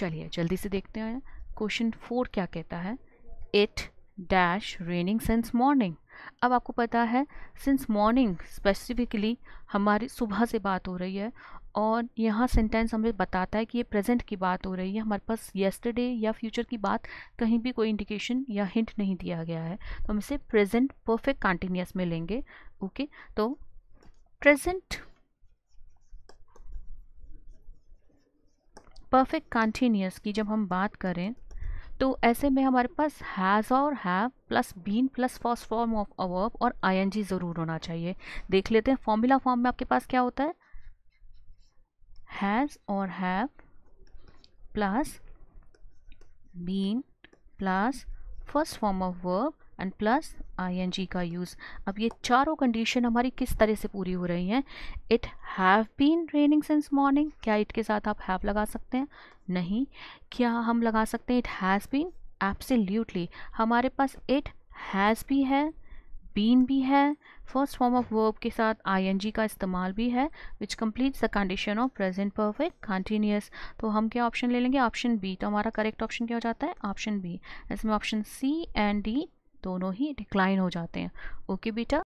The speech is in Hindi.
चलिए जल्दी से देखते हैं क्वेश्चन फोर क्या कहता है it dash raining since morning अब आपको पता है सिंस मॉर्निंग स्पेसिफिकली हमारी सुबह से बात हो रही है और यहाँ सेंटेंस हमें बताता है कि ये प्रेजेंट की बात हो रही है हमारे पास येस्टरडे या फ्यूचर की बात कहीं भी कोई इंडिकेशन या हिंट नहीं दिया गया है तो हम इसे प्रेजेंट परफेक्ट कंटिन्यूस में लेंगे ओके तो प्रेजेंट परफेक्ट कंटिन्यूस की जब हम बात करें तो ऐसे में हमारे पास हैज़ और have plus been plus first form of a verb और आईएनजी ज़रूर होना चाहिए देख लेते हैं फॉर्मूला फॉर्म में आपके पास क्या होता है हैज़ और have plus been plus first form of verb and plus आईएनजी का यूज़ अब ये चारों कंडीशन हमारी किस तरह से पूरी हो रही हैं it have been raining since morning क्या इट के साथ आप हैव लगा सकते हैं नहीं क्या हम लगा सकते हैं इट हैज़ बीन एब्सोल्युटली हमारे पास इट हैज़ भी है बीन भी है फर्स्ट फॉर्म ऑफ वर्ब के साथ आई का इस्तेमाल भी है which completes the condition of present perfect continuous तो हम क्या ऑप्शन ले लेंगे ऑप्शन बी तो हमारा करेक्ट ऑप्शन क्या हो जाता है ऑप्शन बी इसमें ऑप्शन सी एंड डी दोनों ही डिक्लाइन हो जाते हैं ओके okay, बेटा